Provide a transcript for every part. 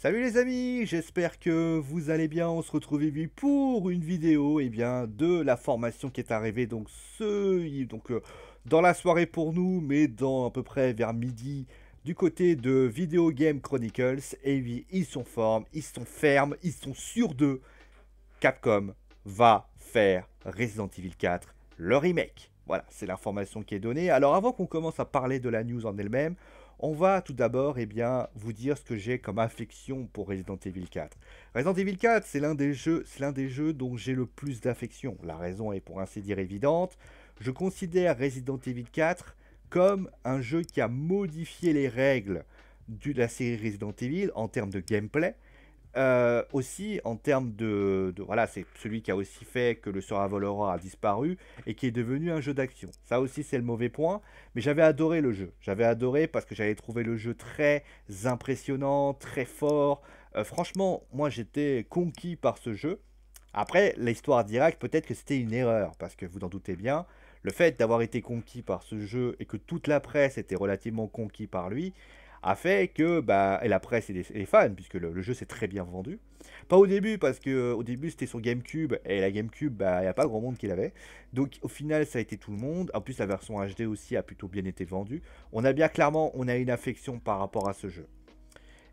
Salut les amis, j'espère que vous allez bien, on se retrouve pour une vidéo eh bien, de la formation qui est arrivée donc, ce, donc euh, dans la soirée pour nous, mais dans à peu près vers midi du côté de Video Game Chronicles. Et oui, ils sont formes, ils sont fermes, ils sont sûrs d'eux. Capcom va faire Resident Evil 4, le remake. Voilà, c'est l'information qui est donnée. Alors avant qu'on commence à parler de la news en elle-même, on va tout d'abord eh bien, vous dire ce que j'ai comme affection pour Resident Evil 4. Resident Evil 4, c'est l'un des jeux, c'est l'un des jeux dont j'ai le plus d'affection. La raison est pour ainsi dire évidente. Je considère Resident Evil 4 comme un jeu qui a modifié les règles de la série Resident Evil en termes de gameplay, euh, aussi, en termes de, Voilà, c'est celui qui a aussi fait que le Sora Volora a disparu et qui est devenu un jeu d'action. Ça aussi, c'est le mauvais point. Mais j'avais adoré le jeu. J'avais adoré parce que j'avais trouvé le jeu très impressionnant, très fort. Euh, franchement, moi, j'étais conquis par ce jeu. Après, l'histoire directe, peut-être que c'était une erreur, parce que vous en doutez bien, le fait d'avoir été conquis par ce jeu et que toute la presse était relativement conquis par lui, a fait que bah, et la presse et les, fans, puisque le, jeu s'est très bien vendu. Pas au début, parce que euh, au début c'était sur GameCube, et la GameCube, bah, il bah, n'y a pas grand monde qui l'avait. Donc au final, ça a été tout le monde. En plus, la version HD aussi a plutôt bien été vendue. On a bien clairement, on a une affection par rapport à ce jeu.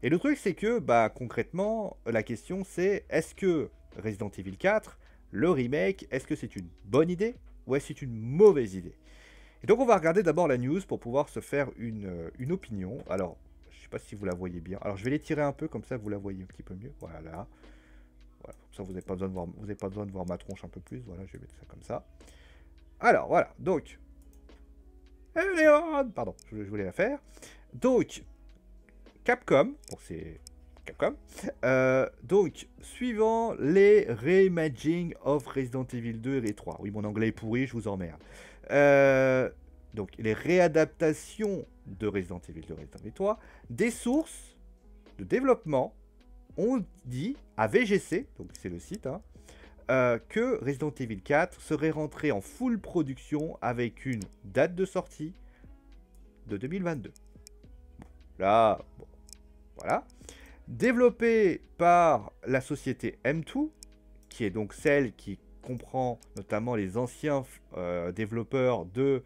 Et le truc, c'est que, bah, concrètement, la question c'est, est-ce que Resident Evil 4, le remake, est-ce que c'est une bonne idée ou est-ce que c'est une mauvaise idée donc on va regarder d'abord la news pour pouvoir se faire une, euh, opinion. Alors, je ne sais pas si vous la voyez bien. Alors je vais l'étirer un peu, comme ça vous la voyez un petit peu mieux. Voilà. voilà comme ça vous n'avez pas, besoin de voir, vous pas besoin de voir ma tronche un peu plus. Voilà, je vais mettre ça comme ça. Alors voilà, donc... Pardon, je, voulais la faire. Donc, Capcom, pour ces. Capcom. Euh, donc, suivant les reimagining of Resident Evil 2 et 3. Oui, mon anglais est pourri, je vous emmerde. Euh, donc les réadaptations de Resident Evil, 2 Resident Evil 3, des sources de développement ont dit à VGC, donc c'est le site, hein, euh, que Resident Evil 4 serait rentré en full production avec une date de sortie de 2022. Là, voilà. Développé par la société M2, qui est donc celle qui comprend notamment les anciens euh, développeurs de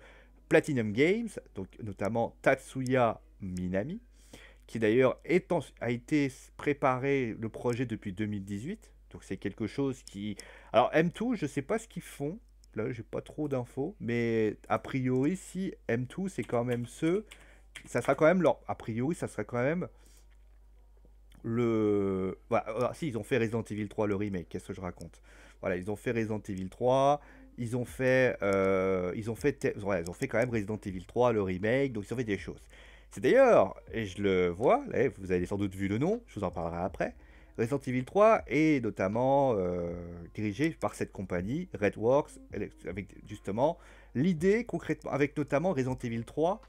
Platinum Games, donc notamment Tatsuya Minami, qui d'ailleurs a été préparé le projet depuis 2018. Donc c'est quelque chose qui... Alors M2, je ne sais pas ce qu'ils font. Là, j'ai pas trop d'infos. Mais a priori, si M2, c'est quand même ceux... Ça sera quand même leur... A priori, ça sera quand même le... si, ils ont fait Resident Evil 3, le remake. Qu'est-ce que je raconte voilà, ils ont fait Resident Evil 3, ils ont fait, euh, ils ont fait, ils ont fait quand même Resident Evil 3, le remake, donc ils ont fait des choses. C'est d'ailleurs, et je le vois, vous avez sans doute vu le nom, je vous en parlerai après. Resident Evil 3 est notamment euh, dirigé par cette compagnie, Redworks, avec justement l'idée concrètement, avec notamment Resident Evil 3,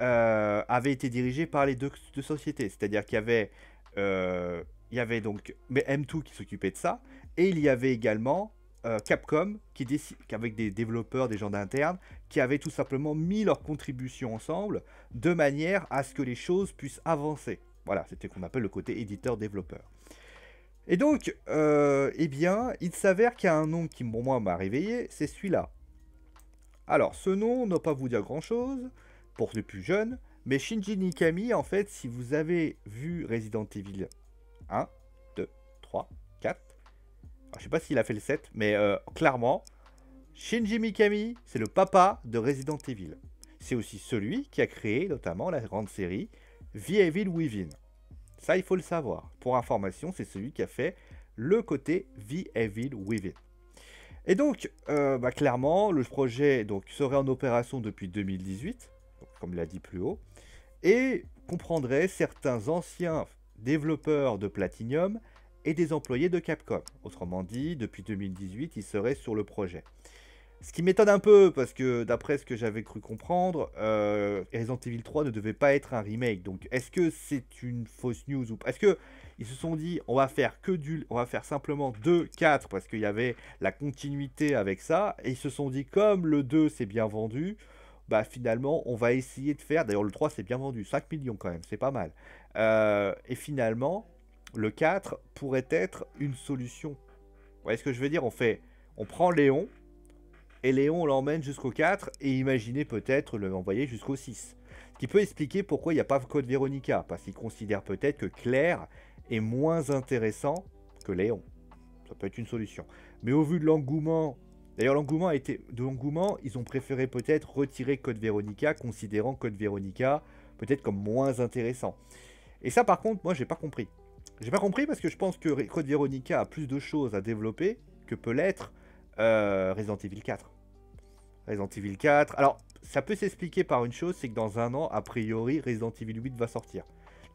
euh, avait été dirigé par les deux, sociétés. C'est-à-dire qu'il y avait, il y avait donc mais M2 qui s'occupait de ça, et il y avait également euh, Capcom, qui avec des développeurs, des gens d'interne, qui avaient tout simplement mis leurs contributions ensemble de manière à ce que les choses puissent avancer. Voilà, c'était qu'on appelle le côté éditeur-développeur. Et donc, euh, eh bien, il s'avère qu'il y a un nom qui, pour moi, m'a réveillé, c'est celui-là. Alors, ce nom n'a pas vous dire grand-chose, pour les plus jeunes, mais Shinji Nikami, en fait, si vous avez vu Resident Evil 1, 2, 3, je ne sais pas s'il a fait le 7, mais euh, clairement, Shinji Mikami, c'est le papa de Resident Evil. C'est aussi celui qui a créé notamment la grande série The Evil Within. Ça, il faut le savoir. Pour information, c'est celui qui a fait le côté The Evil Within. Et donc, euh, bah, clairement, le projet serait en opération depuis 2018, comme comme l'a dit plus haut, et comprendrait certains anciens développeurs de Platinum et des employés de Capcom. Autrement dit, depuis 2018, ils seraient sur le projet. Ce qui m'étonne un peu, parce que d'après ce que j'avais cru comprendre, euh, Resident Evil 3 ne devait pas être un remake. Donc est-ce que c'est une fausse news ou Est-ce que ils se sont dit on va faire que du on va faire simplement 2 4 parce qu'il y avait la continuité avec ça et ils se sont dit comme le 2 s'est bien vendu, bah finalement on va essayer de faire d'ailleurs le 3 s'est bien vendu, 5 millions quand même, c'est pas mal. Euh, et finalement, le 4 pourrait être une solution. Vous voyez ce que je veux dire On fait, on prend Léon, et Léon l'emmène jusqu'au 4, et imaginez peut-être l'envoyer jusqu'au 6. Ce qui peut expliquer pourquoi il n'y a pas Code Véronica, parce qu'ils considèrent peut-être que Claire est moins intéressant que Léon. Ça peut être une solution. Mais au vu de l'engouement D'ailleurs, l'engouement a été de l'engouement, ils ont préféré peut-être retirer Code Veronica, considérant Code Veronica peut-être comme moins intéressant. Et ça, par contre, moi, j'ai pas compris. J'ai pas compris parce que je pense que Code Veronica a plus de choses à développer que peut l'être euh, Resident Evil 4. Resident Evil 4. Alors, ça peut s'expliquer par une chose, c'est que dans un an, a priori, Resident Evil 8 va sortir.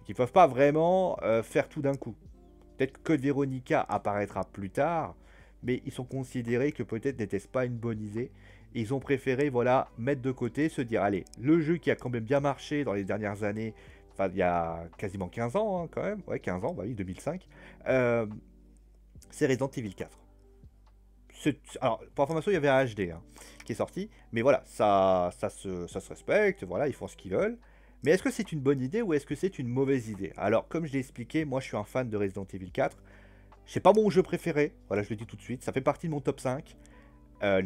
Ils ils peuvent pas vraiment euh, faire tout d'un coup. Peut-être que Code Veronica apparaîtra plus tard, mais ils sont considérés que peut-être n'était-ce pas une bonne idée. ils ont préféré, voilà, mettre de côté, se dire, allez, le jeu qui a quand même bien marché dans les dernières années, enfin il y a quasiment 15 ans hein, quand même, ouais 15 ans, bah oui 2005, euh, c'est Resident Evil 4. Alors, pour information, il y avait un HD hein, qui est sorti, mais voilà, ça, ça, se, ça se respecte, voilà, ils font ce qu'ils veulent. Mais est-ce que c'est une bonne idée ou est-ce que c'est une mauvaise idée Alors, comme je l'ai expliqué, moi je suis un fan de Resident Evil 4. C'est pas mon jeu préféré, voilà, je le dis tout de suite, ça fait partie de mon top 5. Euh,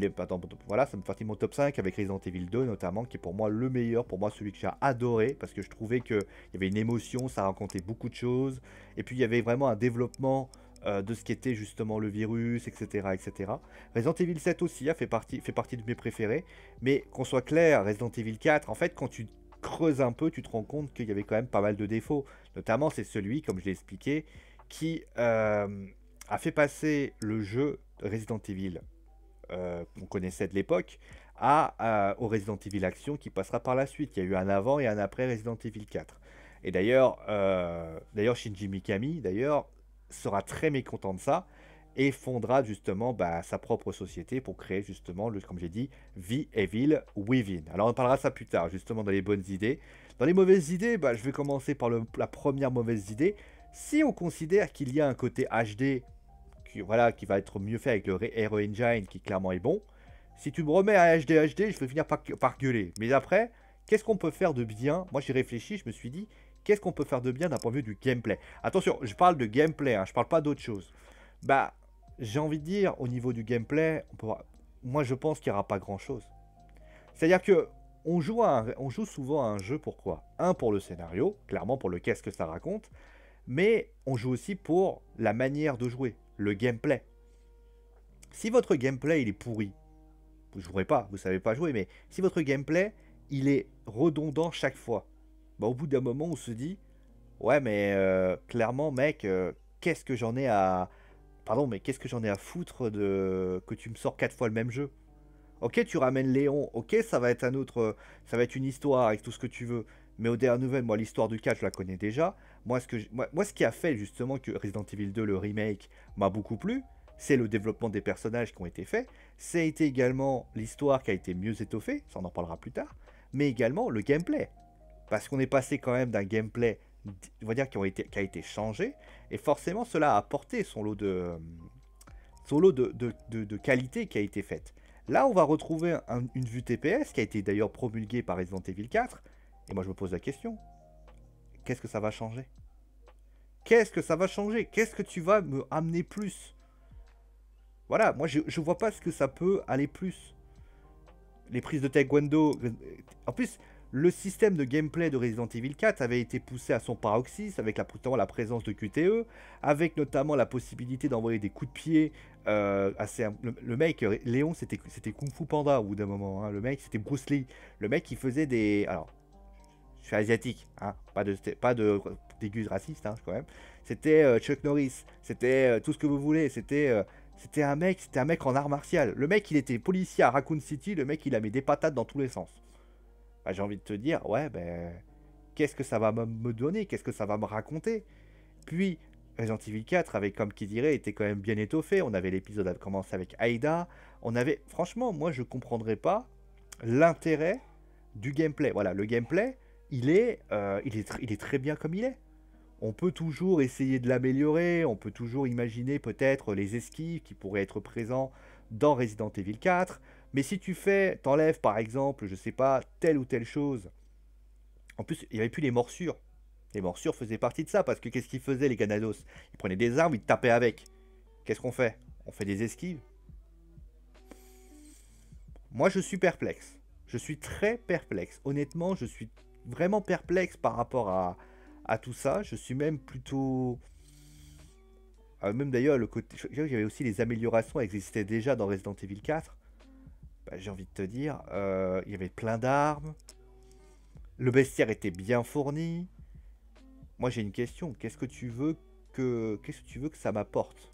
voilà, ça me fait mon top 5 avec Resident Evil 2 notamment, qui est pour moi le meilleur, pour moi celui que j'ai adoré, parce que je trouvais qu'il y avait une émotion, ça racontait beaucoup de choses, et puis il y avait vraiment un développement euh, de ce qu'était justement le virus, etc., etc. Resident Evil 7 aussi a hein, fait, partie, fait partie de mes préférés, mais qu'on soit clair, Resident Evil 4, en fait, quand tu creuses un peu, tu te rends compte qu'il y avait quand même pas mal de défauts, notamment c'est celui, comme je l'ai expliqué, qui euh, a fait passer le jeu Resident Evil euh, qu'on connaissait de l'époque à, euh, au Resident Evil Action qui passera par la suite. Il y a eu un avant et un après Resident Evil 4. Et d'ailleurs, euh, d'ailleurs Shinji Mikami d'ailleurs sera très mécontent de ça et fondera justement bah, sa propre société pour créer justement, le, comme j'ai dit, Vie Evil Within. Alors on parlera ça plus tard, justement dans les bonnes idées. Dans les mauvaises idées, bah, je vais commencer par la première mauvaise idée. Si on considère qu'il y a un côté HD qui, voilà, qui va être mieux fait avec le Hero Engine, qui clairement est bon. Si tu me remets à HDHD, je vais finir par, gueuler. Mais après, qu'est-ce qu'on peut faire de bien Moi, j'ai réfléchi, je me suis dit, qu'est-ce qu'on peut faire de bien d'un point de vue du gameplay Attention, je parle de gameplay, je hein, je parle pas d'autre chose. Bah, j'ai envie de dire, au niveau du gameplay, moi, je pense qu'il n'y aura pas grand-chose. C'est-à-dire que on joue, on joue souvent à un jeu, pourquoi Un, pour le scénario, clairement pour le qu'est-ce que ça raconte, mais on joue aussi pour la manière de jouer le gameplay. Si votre gameplay il est pourri, vous ne jouerez pas, vous savez pas jouer, mais si votre gameplay il est redondant chaque fois, bah, au bout d'un moment on se dit ouais mais euh, clairement mec euh, qu'est-ce que j'en ai à pardon mais qu'est-ce que j'en ai à foutre de que tu me sors quatre fois le même jeu. Ok, tu ramènes Léon. Ok, ça va être un autre, ça va être une histoire avec tout ce que tu veux. Mais au dernier nouvelles, moi, l'histoire du cas, je la connais déjà. Moi, ce, que moi, ce qui a fait justement que Resident Evil 2, le remake, m'a beaucoup plu, c'est le développement des personnages qui ont été faits. C'est été également l'histoire qui a été mieux étoffée, ça on en parlera plus tard. Mais également le gameplay. Parce qu'on est passé quand même d'un gameplay, on va dire, qui, a été changé. Et forcément, cela a apporté son lot de, lot de, qualité qui a été faite. Là, on va retrouver une vue TPS qui a été d'ailleurs promulguée par Resident Evil 4, moi, je me pose la question, qu'est-ce que ça va changer Qu'est-ce que ça va changer Qu'est-ce que tu vas me amener plus Voilà, moi, je ne vois pas ce que ça peut aller plus. Les prises de taekwondo... Euh, en plus, le système de gameplay de Resident Evil 4 avait été poussé à son paroxysme avec la, la présence de QTE, avec notamment la possibilité d'envoyer des coups de pied. Euh, le, mec, Léon, c'était Kung Fu Panda au bout d'un moment. Hein. le mec, c'était Bruce Lee. Le mec, qui faisait des. Alors, je suis asiatique, hein, pas de, pas de déguise raciste hein, quand même. C'était euh, Chuck Norris, c'était euh, tout ce que vous voulez, c'était euh, c'était un mec, c'était un mec en art martial. Le mec, il était policier à Raccoon City, le mec, il a mis des patates dans tous les sens. Bah, j'ai envie de te dire, ouais, ben, qu'est-ce que ça va me donner, qu'est-ce que ça va me raconter Puis, Resident Evil 4 avec comme qui dirait était quand même bien étoffé. On avait l'épisode à commencer avec Aïda. On avait franchement, moi je comprendrais pas l'intérêt du gameplay. Voilà, le gameplay, il est, euh, il, est très bien comme il est. On peut toujours essayer de l'améliorer, on peut toujours imaginer peut-être les esquives qui pourraient être présents dans Resident Evil 4, mais si tu fais, t'enlèves par exemple, je sais pas, telle ou telle chose, en plus il n'y avait plus les morsures. Les morsures faisaient partie de ça, parce que qu'est-ce qu'ils faisaient les Ganados Ils prenaient des armes, ils tapaient avec. Qu'est-ce qu'on fait On fait des esquives Moi je suis perplexe. Je suis très perplexe. Honnêtement, je suis vraiment perplexe par rapport à, tout ça. Je suis même plutôt. Euh, même d'ailleurs, le côté. avait aussi les améliorations qui existaient déjà dans Resident Evil 4. Bah, j'ai envie de te dire, euh, il y avait plein d'armes. Le bestiaire était bien fourni. Moi, j'ai une question. Qu'est-ce que tu veux que qu'est-ce que tu veux que ça m'apporte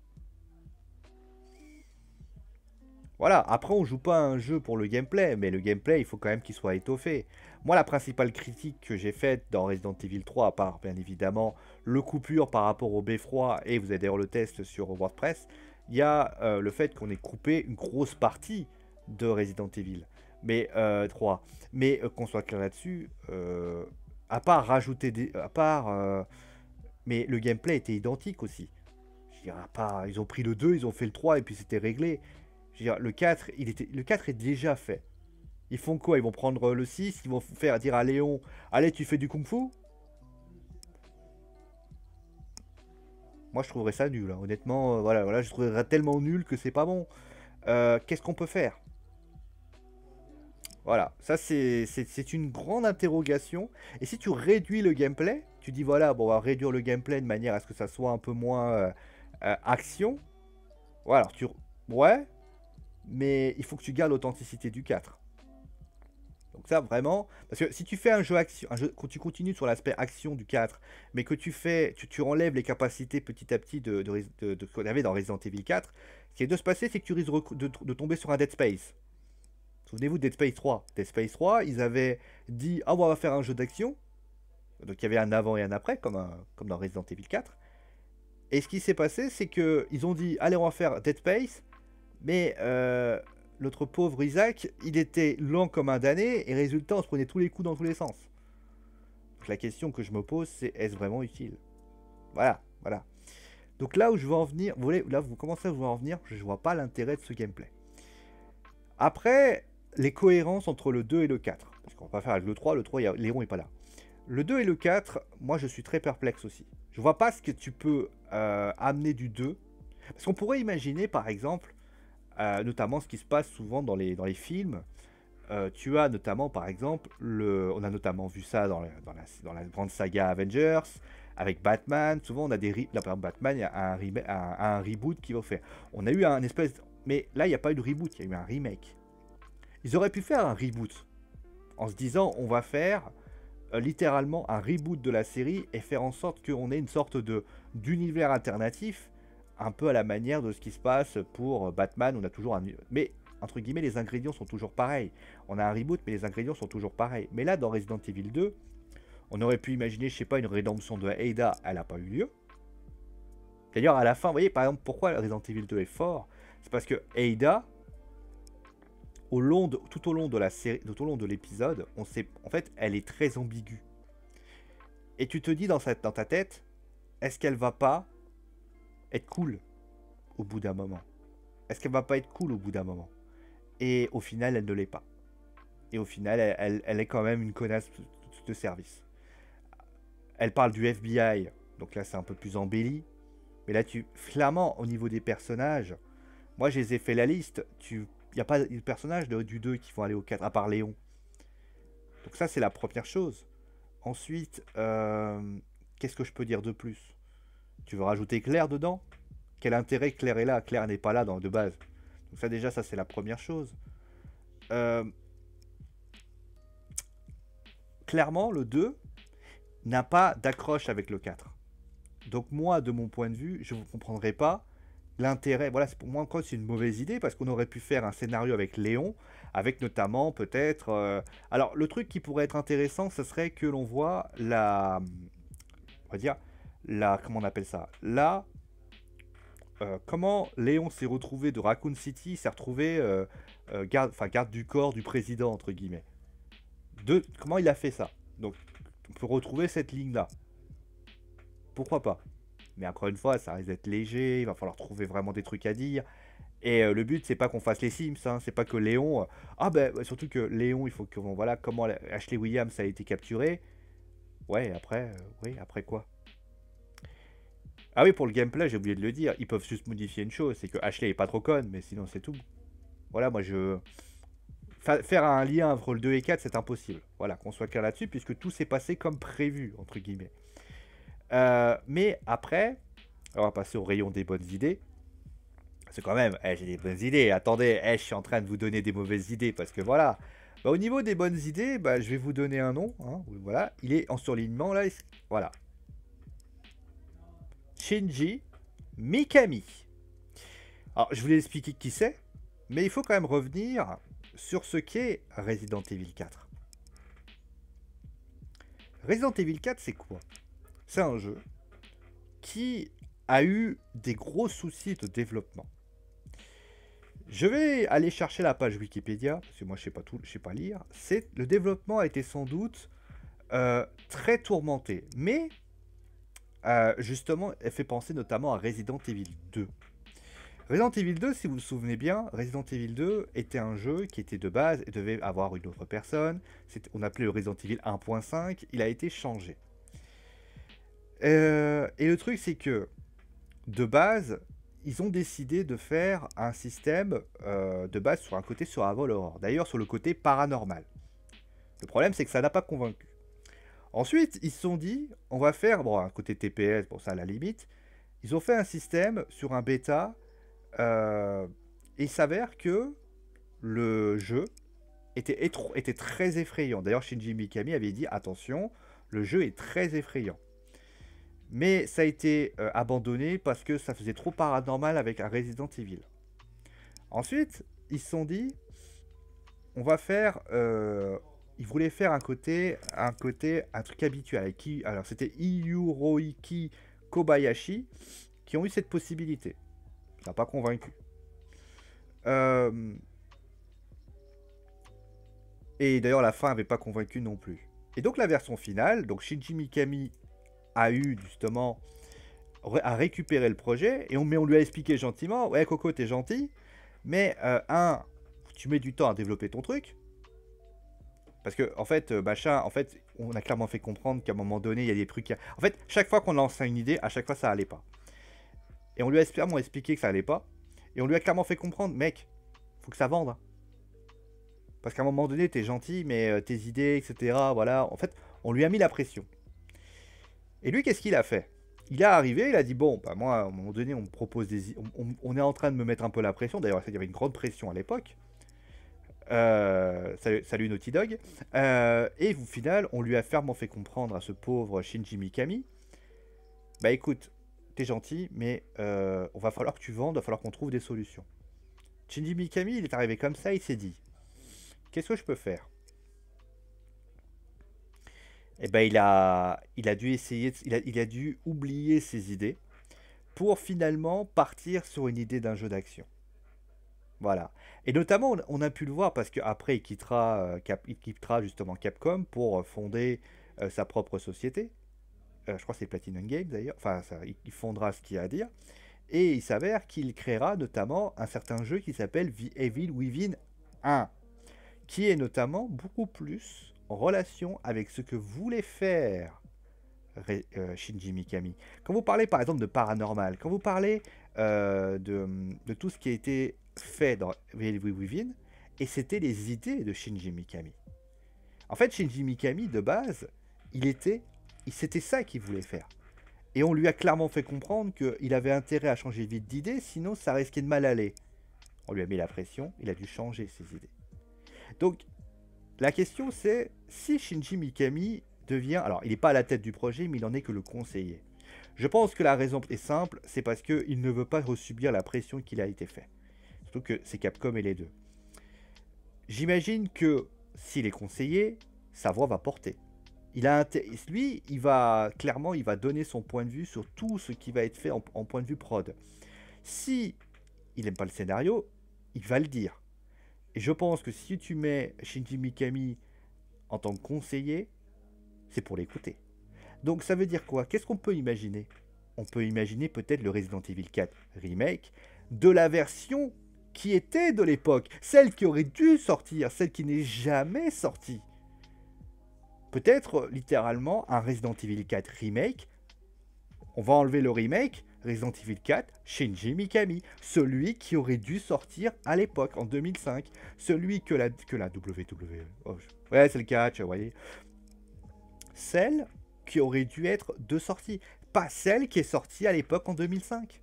Voilà, après on joue pas un jeu pour le gameplay, mais le gameplay il faut quand même qu'il soit étoffé. Moi la principale critique que j'ai faite dans Resident Evil 3, à part bien évidemment le coupure par rapport au beffroi, et vous avez d'ailleurs le test sur WordPress, il y a euh, le fait qu'on ait coupé une grosse partie de Resident Evil mais, 3. Euh, mais euh, qu'on soit clair là-dessus, à part rajouter des... À part... mais le gameplay était identique aussi. Je pas, ils ont pris le 2, ils ont fait le 3 et puis c'était réglé le 4, il était, le est déjà fait. Ils font quoi Ils vont prendre euh, le 6, ils vont faire dire à Léon, allez, tu fais du kung-fu Moi, je trouverais ça nul. Hein. Honnêtement, euh, voilà, je trouverais tellement nul que c'est pas bon. Euh, qu'est-ce qu'on peut faire Voilà, ça c'est une grande interrogation. Et si tu réduis le gameplay, tu dis voilà, bon, on va réduire le gameplay de manière à ce que ça soit un peu moins action. Voilà, tu... Ouais, mais il faut que tu gardes l'authenticité du 4. Donc ça vraiment, parce que si tu fais un jeu action, quand tu continues sur l'aspect action du 4, mais que tu fais, tu, enlèves les capacités petit à petit de, de, qu'on avait dans Resident Evil 4, ce qui est de se passer, c'est que tu risques de, tomber sur un Dead Space. Souvenez-vous de Dead Space 3. Dead Space 3, ils avaient dit, ah on va faire un jeu d'action. Donc il y avait un avant et un après, comme, dans Resident Evil 4. Et ce qui s'est passé, c'est que ils ont dit, allez on va faire Dead Space, mais euh, l'autre pauvre Isaac, il était lent comme un damné, et résultat, on se prenait tous les coups dans tous les sens. Donc la question que je me pose, c'est est-ce vraiment utile Voilà, voilà. Donc là où je veux en venir, vous voyez, là vous commencez à vous en venir, je ne vois pas l'intérêt de ce gameplay. Après, les cohérences entre le 2 et le 4. Parce qu'on va pas faire avec le 3, le 3, a, Léon est pas là. Le 2 et le 4, moi je suis très perplexe aussi. Je vois pas ce que tu peux euh, amener du 2. Parce qu'on pourrait imaginer par exemple euh, notamment ce qui se passe souvent dans les, dans les films. Euh, tu as notamment, par exemple, le, on a notamment vu ça dans, la, grande saga Avengers, avec Batman. Souvent, on a des. Là, par Batman, il y a un, reboot qui va faire. On a eu un espèce. Mais là, il n'y a pas eu de reboot, il y a eu un remake. Ils auraient pu faire un reboot en se disant on va faire euh, littéralement un reboot de la série et faire en sorte qu'on ait une sorte de d'univers alternatif un peu à la manière de ce qui se passe pour euh, Batman. On a toujours un. Mais entre guillemets, les ingrédients sont toujours pareils. On a un reboot, mais les ingrédients sont toujours pareils. Mais là, dans Resident Evil 2, on aurait pu imaginer, je sais pas, une rédemption de Ada. Elle n'a pas eu lieu. D'ailleurs, à la fin, vous voyez, par exemple, pourquoi Resident Evil 2 est fort C'est parce que Ada, au long tout au long de la série, tout au long de l'épisode, on sait, en fait, elle est très ambiguë. Et tu te dis dans, dans ta tête, est-ce qu'elle va pas être cool au bout d'un moment Est-ce qu'elle va pas être cool au bout d'un moment Et au final, elle ne l'est pas. Et au final, elle, est quand même une connasse de service. Elle parle du FBI, donc là c'est un peu plus embelli. Mais là, tu flamand au niveau des personnages. Moi, je les ai fait la liste. Tu, y a pas de personnages de, du 2 qui vont aller au 4 à part Léon. Donc ça, c'est la première chose. Ensuite, euh, qu'est-ce que je peux dire de plus tu veux rajouter Claire dedans Quel intérêt Claire est là Claire n'est pas là de base. Donc ça déjà, ça c'est la première chose. Euh, clairement, le 2 n'a pas d'accroche avec le 4. Donc moi, de mon point de vue, je ne comprendrai pas l'intérêt. Voilà, pour moi encore c'est une mauvaise idée parce qu'on aurait pu faire un scénario avec Léon, avec notamment peut-être. Euh, alors le truc qui pourrait être intéressant, ce serait que l'on voit la, on va dire, Là, comment on appelle ça Là, euh, comment Léon s'est retrouvé de Raccoon City, s'est retrouvé euh, euh, garde, enfin, garde du corps du président, entre guillemets. De, comment il a fait ça Donc, on peut retrouver cette ligne-là. Pourquoi pas Mais encore une fois, ça risque d'être léger, il va falloir trouver vraiment des trucs à dire. Et le but, c'est pas qu'on fasse les Sims, hein. c'est pas que Léon. ah ben, bah, surtout que Léon, il faut que. voilà, comment Ashley Williams a été capturé. Ouais, après, oui, après quoi ah oui, pour le gameplay, j'ai oublié de le dire. Ils peuvent juste modifier une chose, c'est que Ashley est pas trop conne, mais sinon c'est tout. Voilà, moi je... Faire un lien entre le 2 et 4, c'est impossible. Voilà, qu'on soit clair là-dessus, puisque tout s'est passé comme prévu, entre guillemets. Euh, mais après, on va passer au rayon des bonnes idées. C'est quand même, eh, j'ai des bonnes idées. Attendez, eh, je suis en train de vous donner des mauvaises idées, parce que voilà. Bah, au niveau des bonnes idées, bah, je vais vous donner un nom. Hein, voilà, il est en surlignement, là. Voilà, Shinji Mikami. Alors, je voulais expliquer qui c'est, mais il faut quand même revenir sur ce qu'est Resident Evil 4. Resident Evil 4, c'est quoi C'est un jeu qui a eu des gros soucis de développement. Je vais aller chercher la page Wikipédia, parce que moi je sais pas tout, je sais pas lire. C'est le développement a été sans doute euh, très tourmenté, mais justement, elle fait penser notamment à Resident Evil 2. Resident Evil 2, si vous vous souvenez bien, Resident Evil 2 était un jeu qui était de base et devait avoir une autre personne. On appelait le Resident Evil 1.5. Il a été changé. Euh, et le truc, c'est que de base, ils ont décidé de faire un système euh, de base sur un côté sur un horror. D'ailleurs, sur le côté paranormal. Le problème, c'est que ça n'a pas convaincu. Ensuite, ils se sont dit, on va faire, bon, un côté TPS, pour bon, ça à la limite, ils ont fait un système sur un bêta, euh, et il s'avère que le jeu était, était très effrayant. D'ailleurs, Shinji Mikami avait dit, attention, le jeu est très effrayant. Mais ça a été euh, abandonné parce que ça faisait trop paranormal avec un Resident Evil. Ensuite, ils se sont dit, on va faire, euh, il voulait faire un côté, un côté, un truc habituel. Qui, alors c'était Iyuroiki Kobayashi qui ont eu cette possibilité. n'a pas convaincu. Euh, et d'ailleurs, la fin n'avait pas convaincu non plus. Et donc la version finale, donc Shinji Mikami a eu justement a récupéré le projet et on, on lui a expliqué gentiment, ouais Coco t'es gentil, mais euh, un, tu mets du temps à développer ton truc, parce que, en fait, euh, Bacha, en fait, on a clairement fait comprendre qu'à un moment donné, il y a des trucs. En fait, chaque fois qu'on lançait une idée, à chaque fois, ça allait pas. Et on lui a clairement expliqué que ça allait pas. Et on lui a clairement fait comprendre, mec, faut que ça vende. Hein. Parce qu'à un moment donné, t'es gentil, mais euh, tes idées, etc. Voilà. En fait, on lui a mis la pression. Et lui, qu'est-ce qu'il a fait Il est arrivé, il a dit Bon, bah, moi, à un moment donné, on propose des. On, on est en train de me mettre un peu la pression. D'ailleurs, il y avait une grande pression à l'époque. Euh, salut, Naughty Dog. Euh, et au final, on lui a fermement fait comprendre à ce pauvre Shinji Mikami Bah écoute, t'es gentil, mais euh, on va falloir que tu vendes, il va falloir qu'on trouve des solutions. Shinji Mikami, il est arrivé comme ça, il s'est dit Qu'est-ce que je peux faire Et eh ben il a, il a dû essayer, il a dû oublier ses idées pour finalement partir sur une idée d'un jeu d'action. Voilà. Et notamment, on a pu le voir parce qu'après, il quittera, euh, Cap, il justement Capcom pour euh, fonder euh, sa propre société. je crois que c'est Platinum Games d'ailleurs. Enfin, il fondera ce qu'il a à dire. Et il s'avère qu'il créera notamment un certain jeu qui s'appelle The Evil Within 1, qui est notamment beaucoup plus en relation avec ce que voulait faire Shinji Mikami. Quand vous parlez par exemple de paranormal, quand vous parlez de, de tout ce qui a été fait dans et c'était les idées de Shinji Mikami. En fait, Shinji Mikami, de base, il était, c'était ça qu'il voulait faire. Et on lui a clairement fait comprendre qu'il avait intérêt à changer vite d'idée, sinon ça risquait de mal aller. On lui a mis la pression, il a dû changer ses idées. Donc, la question c'est, si Shinji Mikami devient... Alors, il n'est pas à la tête du projet, mais il n'en est que le conseiller. Je pense que la raison est simple, c'est parce qu'il ne veut pas subir la pression qu'il a été fait. Surtout que c'est Capcom et les deux. J'imagine que s'il est conseiller, sa voix va porter. Il a lui, il va clairement, il va donner son point de vue sur tout ce qui va être fait en, point de vue prod. Si il n'aime pas le scénario, il va le dire. Et je pense que si tu mets Shinji Mikami en tant que conseiller, c'est pour l'écouter. Donc ça veut dire quoi Qu'est-ce qu'on peut imaginer On peut imaginer peut-être le Resident Evil 4 remake de la version qui était de l'époque, celle qui aurait dû sortir, celle qui n'est jamais sortie. Peut-être littéralement un Resident Evil 4 remake. On va enlever le remake, Resident Evil 4, Shinji Mikami, celui qui aurait dû sortir à l'époque, en 2005, celui que la, que la WWE... Oh, ouais, c'est le catch, vous voyez. Celle qui aurait dû être de sortie, pas celle qui est sortie à l'époque en 2005.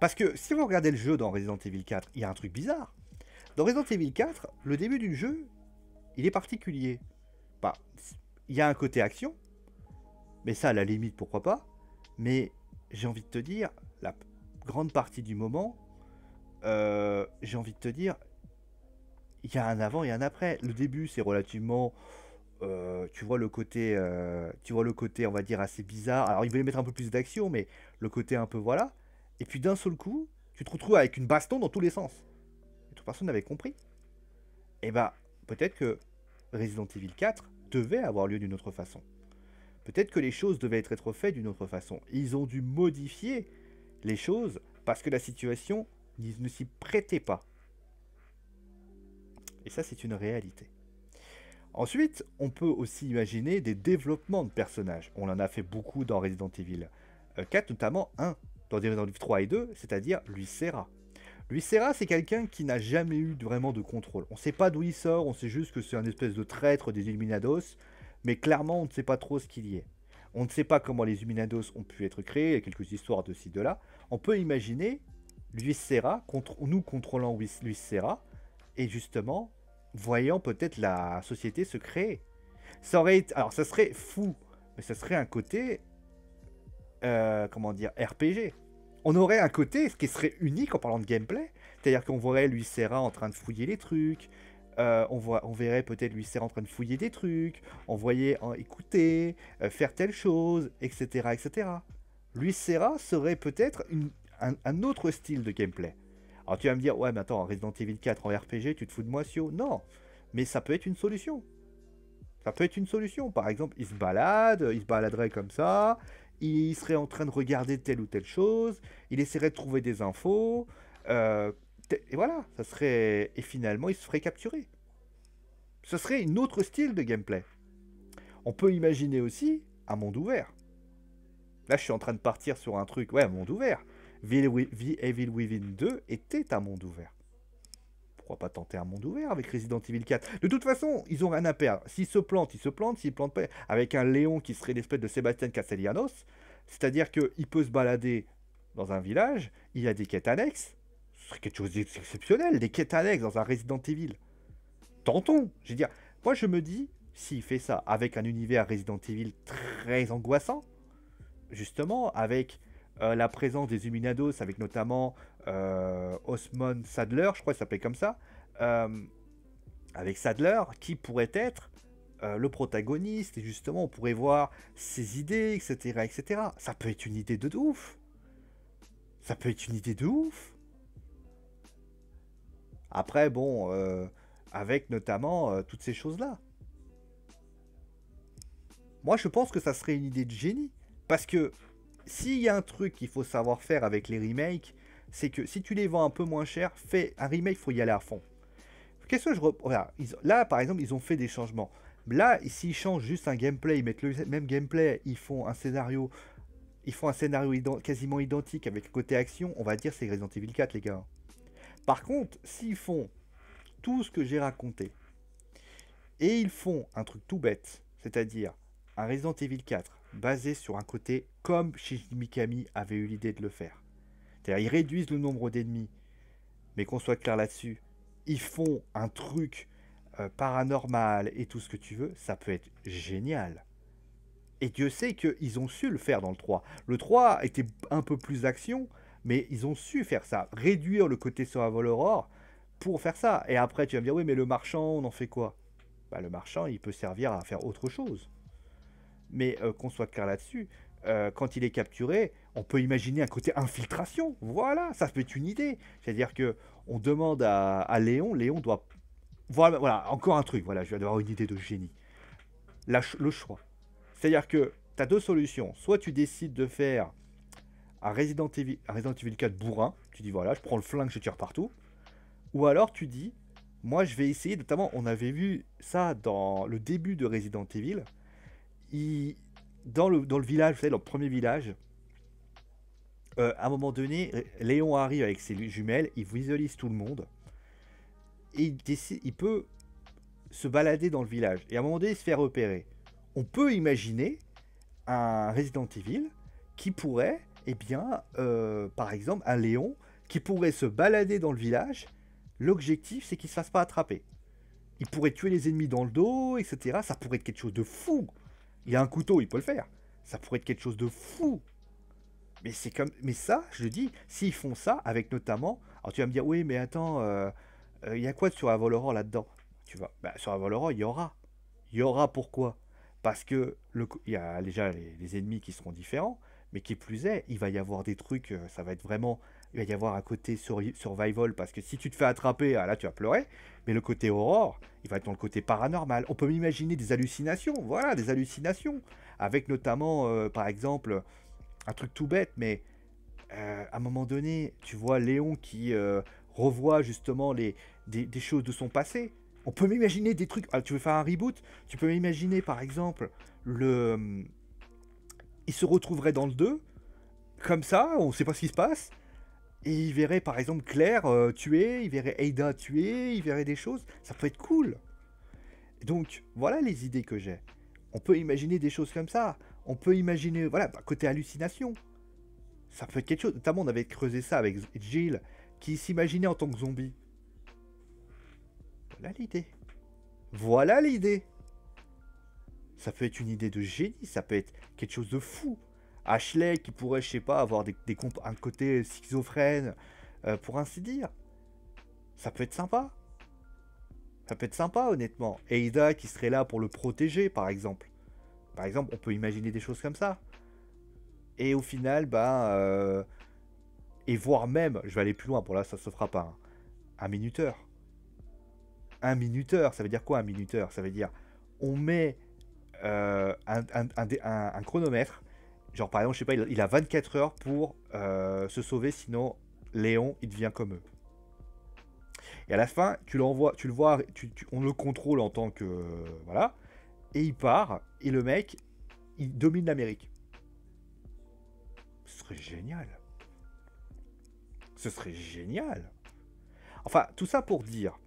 Parce que si vous regardez le jeu dans Resident Evil 4, il y a un truc bizarre. Dans Resident Evil 4, le début du jeu, il est particulier. Bah, il y a un côté action, mais ça, à la limite, pourquoi pas. Mais j'ai envie de te dire, la grande partie du moment, euh, j'ai envie de te dire, il y a un avant et un après. Le début, c'est relativement. Euh, tu vois le côté, euh, tu vois le côté, on va dire assez bizarre. Alors il voulaient mettre un peu plus d'action, mais le côté un peu voilà. Et puis d'un seul coup, tu te retrouves avec une baston dans tous les sens. Et toute personne n'avait compris. Eh bah, peut-être que Resident Evil 4 devait avoir lieu d'une autre façon. Peut-être que les choses devaient être faites d'une autre façon. Ils ont dû modifier les choses parce que la situation ne s'y prêtait pas. Et ça, c'est une réalité. Ensuite, on peut aussi imaginer des développements de personnages. On en a fait beaucoup dans Resident Evil 4, euh, notamment un dans Resident 3 et 2, c'est-à-dire Luis Serra. Luis Serra, c'est quelqu'un qui n'a jamais eu vraiment de contrôle. On ne sait pas d'où il sort, on sait juste que c'est un espèce de traître des Illuminados, mais clairement on ne sait pas trop ce qu'il y est. On ne sait pas comment les Illuminados ont pu être créés, il y a quelques histoires de ci, de là. On peut imaginer Luis Serra, nous contrôlant Luis Serra, et justement voyant peut-être la société se créer. Ça alors ça serait fou, mais ça serait un côté euh, comment dire, RPG. On aurait un côté ce qui serait unique en parlant de gameplay. C'est-à-dire qu'on verrait lui en train de fouiller les trucs. Euh, on, voit, on verrait peut-être lui en train de fouiller des trucs. On voyait en hein, écouter, euh, faire telle chose, etc. etc. Lui serait peut-être un, autre style de gameplay. Alors tu vas me dire, ouais, mais attends, Resident Evil 4 en RPG, tu te fous de moi, Sio Non, mais ça peut être une solution. Ça peut être une solution. Par exemple, il se balade, il se baladerait comme ça, il serait en train de regarder telle ou telle chose, il essaierait de trouver des infos, euh, et voilà, ça serait... Et finalement, il se ferait capturer. Ce serait une autre style de gameplay. On peut imaginer aussi un monde ouvert. Là, je suis en train de partir sur un truc, ouais, un monde ouvert. Evil Within 2 était un monde ouvert pas tenter un monde ouvert avec Resident Evil 4 De toute façon, ils ont rien à perdre. S'ils se plantent, ils se plantent. S'ils plantent pas, avec un Léon qui serait l'espèce de Sébastien Castellanos, c'est-à-dire qu'il peut se balader dans un village, il a des quêtes annexes, ce serait quelque chose d'exceptionnel, des quêtes annexes dans un Resident Evil. Tentons Je veux dire, moi je me dis, s'il fait ça avec un univers Resident Evil très angoissant, justement, avec euh, la présence des Huminados avec notamment euh, Osman Sadler, je crois qu'il s'appelait comme ça, euh, avec Sadler, qui pourrait être le protagoniste, et justement on pourrait voir ses idées, etc., etc. Ça peut être une idée de ouf Ça peut être une idée de ouf Après, bon, avec notamment toutes ces choses-là. Moi, je pense que ça serait une idée de génie. Parce que s'il y a un truc qu'il faut savoir faire avec les remakes, c'est que si tu les vends un peu moins cher, fais un remake, il faut y aller à fond. Qu'est-ce je là par exemple, ils ont fait des changements. Là, s'ils changent juste un gameplay, ils mettent le même gameplay, ils font un scénario, ils font un scénario quasiment identique avec le côté action, on va dire c'est Resident Evil 4 les gars. Par contre, s'ils font tout ce que j'ai raconté et ils font un truc tout bête, c'est-à-dire un Resident Evil 4 basé sur un côté comme Shinji Mikami avait eu l'idée de le faire. C'est-à-dire, ils réduisent le nombre d'ennemis, mais qu'on soit clair là-dessus, ils font un truc euh, paranormal et tout ce que tu veux, ça peut être génial. Et Dieu sait qu'ils ont su le faire dans le 3. Le 3 était un peu plus action, mais ils ont su faire ça. Réduire le côté survival horror pour faire ça. Et après, tu vas me dire, oui, mais le marchand, on en fait quoi bah, Le marchand, il peut servir à faire autre chose mais euh, qu'on soit clair là-dessus, euh, quand il est capturé, on peut imaginer un côté infiltration. Voilà, ça peut être une idée. C'est-à-dire que on demande à, Léon, Léon doit... Voilà, voilà, encore un truc, voilà, je vais avoir une idée de génie. le choix. C'est-à-dire que tu as deux solutions. Soit tu décides de faire un Resident Evil, un Resident Evil 4 bourrin, tu dis voilà, je prends le flingue, je tire partout. Ou alors tu dis, moi je vais essayer, notamment on avait vu ça dans le début de Resident Evil, dans, le, dans le village, vous savez, dans le premier village, euh, à un moment donné, Léon arrive avec ses jumelles, il visualise tout le monde, et il, peut se balader dans le village, et à un moment donné, il se fait repérer. On peut imaginer un Resident Evil qui pourrait, et eh bien, euh, par exemple, un Léon qui pourrait se balader dans le village. L'objectif, c'est qu'il ne se fasse pas attraper. Il pourrait tuer les ennemis dans le dos, etc. Ça pourrait être quelque chose de fou. Il a un couteau, il peut le faire. Ça pourrait être quelque chose de fou. Mais c'est comme, mais ça, je le dis, s'ils font ça avec notamment, alors tu vas me dire oui, mais attends, euh, euh, il y a quoi sur Avaloror là-dedans Tu vois, bah, sur Avaloror, il y aura, il y aura pourquoi Parce que il y a déjà les, les, ennemis qui seront différents, mais qui plus est, il va y avoir des trucs, euh, ça va être vraiment il va y avoir un côté survival parce que si tu te fais attraper, ah, là tu vas pleurer. Mais le côté aurore, il va être dans le côté paranormal. On peut imaginer des hallucinations, voilà, des hallucinations. Avec notamment, euh, par exemple, un truc tout bête, mais euh, à un moment donné, tu vois Léon qui euh, revoit justement les, des, des, choses de son passé. On peut m'imaginer des trucs. Ah, tu veux faire un reboot Tu peux m'imaginer par exemple le. Hum, il se retrouverait dans le 2, comme ça, on ne sait pas ce qui se passe. Et il verrait par exemple Claire euh, tuer, il verrait Ada tuer, il verrait des choses. Ça peut être cool. Donc voilà les idées que j'ai. On peut imaginer des choses comme ça. On peut imaginer, voilà, bah, côté hallucination. Ça peut être quelque chose. Notamment, on avait creusé ça avec Jill, qui s'imaginait en tant que zombie. Voilà l'idée. Voilà l'idée. Ça peut être une idée de génie, ça peut être quelque chose de fou. Ashley qui pourrait, je sais pas, avoir des, des un côté schizophrène, euh, pour ainsi dire. Ça peut être sympa. Ça peut être sympa, honnêtement. Eida qui serait là pour le protéger, par exemple. Par exemple, on peut imaginer des choses comme ça. Et au final, bah. et voire même, je vais aller plus loin, pour là, ça se fera pas. Hein. un minuteur. Un minuteur, ça veut dire quoi un minuteur Ça veut dire on met euh, un, un, chronomètre Genre, par exemple, je sais pas, il a, 24 heures pour euh, se sauver, sinon Léon, il devient comme eux. Et à la fin, tu l'envoies, tu le vois, on le contrôle en tant que. voilà. Et il part, et le mec, il domine l'Amérique. Ce serait génial. Ce serait génial. Enfin, tout ça pour dire.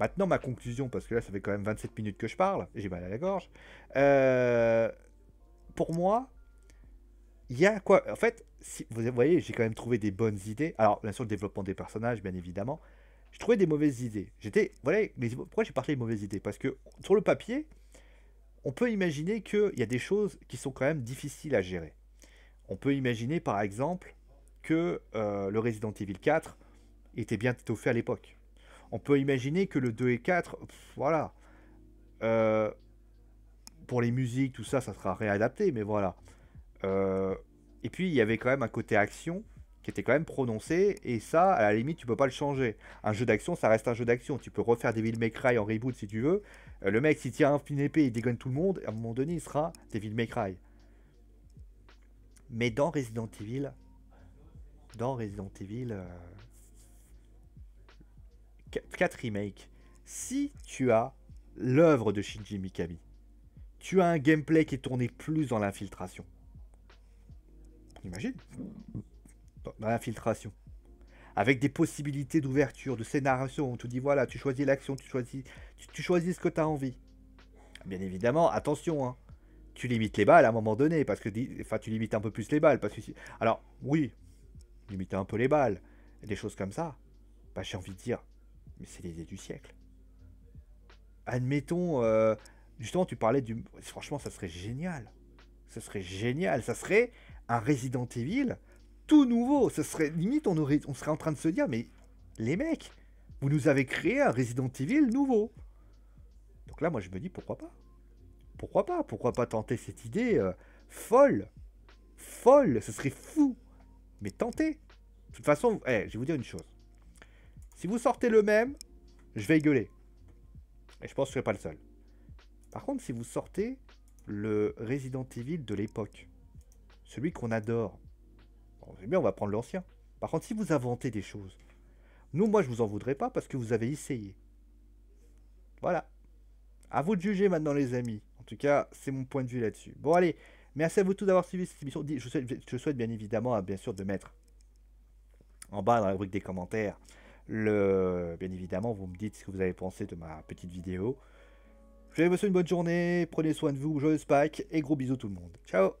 Maintenant, ma conclusion, parce que là, ça fait quand même 27 minutes que je parle, j'ai mal à la gorge. Euh, pour moi, il y a quoi En fait, si, vous voyez, j'ai quand même trouvé des bonnes idées. Alors, bien sûr, le développement des personnages, bien évidemment. Je trouvais des mauvaises idées. J'étais, voilà, pourquoi j'ai parlé des mauvaises idées Parce que sur le papier, on peut imaginer qu'il y a des choses qui sont quand même difficiles à gérer. On peut imaginer, par exemple, que euh, le Resident Evil 4 était bien étoffé à l'époque. On peut imaginer que le 2 et 4, voilà. Euh, pour les musiques, tout ça, ça sera réadapté, mais voilà. Euh, et puis il y avait quand même un côté action qui était quand même prononcé, et ça, à la limite, tu peux pas le changer. Un jeu d'action, ça reste un jeu d'action. Tu peux refaire Devil May Cry en reboot si tu veux. Euh, le mec, s'il tient une épée, il dégonne tout le monde, à un moment donné, il sera Devil May Cry. Mais dans Resident Evil, dans Resident Evil 4 euh, Remake, si tu as l'œuvre de Shinji Mikami, tu as un gameplay qui est tourné plus dans l'infiltration. Imagine. Dans l'infiltration. Avec des possibilités d'ouverture, de scénarisation. On te dit voilà, tu choisis l'action, tu choisis, tu, choisis ce que tu as envie. Bien évidemment, attention, hein, tu limites les balles à un moment donné, parce que enfin, tu limites un peu plus les balles. Parce que alors, oui, limiter un peu les balles, des choses comme ça. Bah, j'ai envie de dire, mais c'est l'idée du siècle. Admettons, euh, justement, tu parlais du. Franchement, ça serait génial. Ça serait génial. Ça serait un Resident Evil tout nouveau. Ce serait limite, on, on serait en train de se dire, mais les mecs, vous nous avez créé un Resident Evil nouveau. Donc là, moi, je me dis, pourquoi pas Pourquoi pas Pourquoi pas tenter cette idée euh, folle Folle, ce serait fou. Mais tenter. De toute façon, eh, je vais vous dire une chose. Si vous sortez le même, je vais gueuler. Et je pense que je ne serai pas le seul. Par contre, si vous sortez le Resident Evil de l'époque, celui qu'on adore. Bon, bien, on va prendre l'ancien. Par contre, si vous inventez des choses, nous, moi, je vous en voudrais pas parce que vous avez essayé. Voilà. À vous de juger maintenant, les amis. En tout cas, c'est mon point de vue là-dessus. Bon, allez, merci à vous tous d'avoir suivi cette émission. Je souhaite, souhaite bien évidemment, hein, bien sûr, de mettre en bas dans la rubrique des commentaires. Le... Bien évidemment, vous me dites ce que vous avez pensé de ma petite vidéo. Je vous souhaite une bonne journée, prenez soin de vous, Je vous spike et gros bisous tout le monde. Ciao